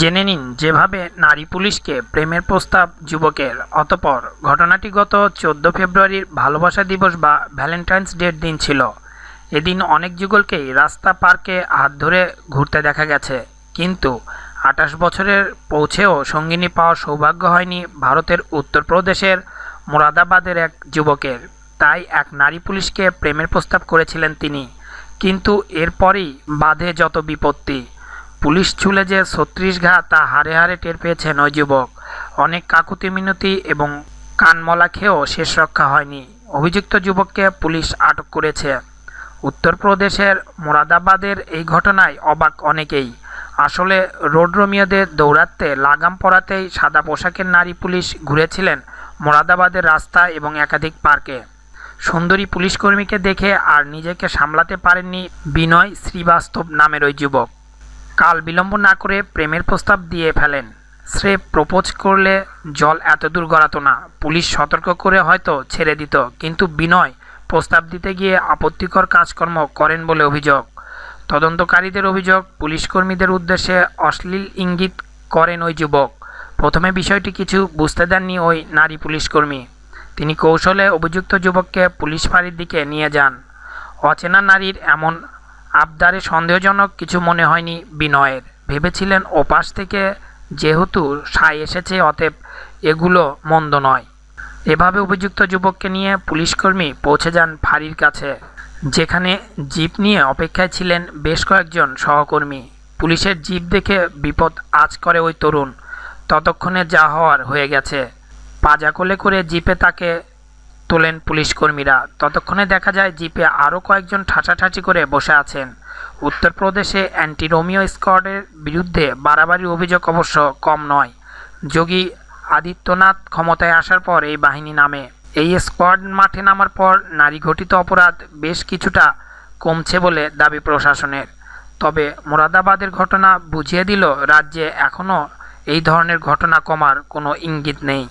জেনে নিন যেভাবে নারী পুলিশকে প্রেমের প্রস্তাব যুবকের অতপর ঘটনাটি গত চোদ্দ ফেব্রুয়ারির ভালোবাসা দিবস বা ভ্যালেন্টাইন্স ডের দিন ছিল এদিন অনেক যুগলকেই রাস্তা পার্কে হাত ধরে ঘুরতে দেখা গেছে কিন্তু আঠাশ বছরের পৌঁছেও সঙ্গিনী পাওয়ার সৌভাগ্য হয়নি ভারতের উত্তরপ্রদেশের মোরাদাবাদের এক যুবকের তাই এক নারী পুলিশকে প্রেমের প্রস্তাব করেছিলেন তিনি কিন্তু এরপরই বাধে যত বিপত্তি পুলিশ চুলে যে ছত্রিশ ঘা তা হারে হারে টের পেয়েছেন ওই যুবক অনেক কাকুতি মিনতি এবং কানমলা খেয়েও শেষ রক্ষা হয়নি অভিযুক্ত যুবককে পুলিশ আটক করেছে উত্তরপ্রদেশের মোরাদাবাদের এই ঘটনায় অবাক অনেকেই আসলে রোড রোমিওদের দৌড়াতে লাগাম পড়াতেই সাদা পোশাকের নারী পুলিশ ঘুরেছিলেন মোরাদাবাদের রাস্তা এবং একাধিক পার্কে সুন্দরী পুলিশকর্মীকে দেখে আর নিজেকে সামলাতে পারেননি বিনয় শ্রীবাস্তব নামের ওই যুবক কাল বিলম্ব না করে প্রেমের প্রস্তাব দিয়ে ফেলেন সে প্রপোজ করলে জল এত দূর গড়াতো না পুলিশ সতর্ক করে হয়তো ছেড়ে দিত কিন্তু বিনয় প্রস্তাব দিতে গিয়ে আপত্তিকর কাজকর্ম করেন বলে অভিযোগ তদন্তকারীদের অভিযোগ পুলিশকর্মীদের উদ্দেশ্যে অশ্লীল ইঙ্গিত করেন ওই যুবক প্রথমে বিষয়টি কিছু বুঝতে দেননি ওই নারী পুলিশকর্মী তিনি কৌশলে অভিযুক্ত যুবককে পুলিশ ফাঁড়ির দিকে নিয়ে যান অচেনা নারীর এমন আবদারে সন্দেহজনক কিছু মনে হয়নি বিনয়ের ভেবেছিলেন ওপাশ থেকে যেহেতু সাই এসেছে অতএব এগুলো মন্দ নয় এভাবে অভিযুক্ত যুবককে নিয়ে পুলিশকর্মী পৌঁছে যান ফাঁড়ির কাছে যেখানে জিপ নিয়ে অপেক্ষায় ছিলেন বেশ কয়েকজন সহকর্মী পুলিশের জিপ দেখে বিপদ আজ করে ওই তরুণ ততক্ষণে যা হওয়ার হয়ে গেছে পাজা কোলে করে জিপে তাকে তোলেন পুলিশকর্মীরা ততক্ষণে দেখা যায় জিপে আরও কয়েকজন ঠাঁচাঠাঁচি করে বসে আছেন উত্তরপ্রদেশে অ্যান্টি রোমিও স্কোয়াডের বিরুদ্ধে বাড়াবাড়ি অভিযোগ অবশ্য কম নয় যোগী আদিত্যনাথ ক্ষমতায় আসার পর এই বাহিনী নামে এই স্কোয়াড মাঠে নামার পর নারী ঘটিত অপরাধ বেশ কিছুটা কমছে বলে দাবি প্রশাসনের তবে মোরাদাবাদের ঘটনা বুঝিয়ে দিল রাজ্যে এখনও এই ধরনের ঘটনা কমার কোনো ইঙ্গিত নেই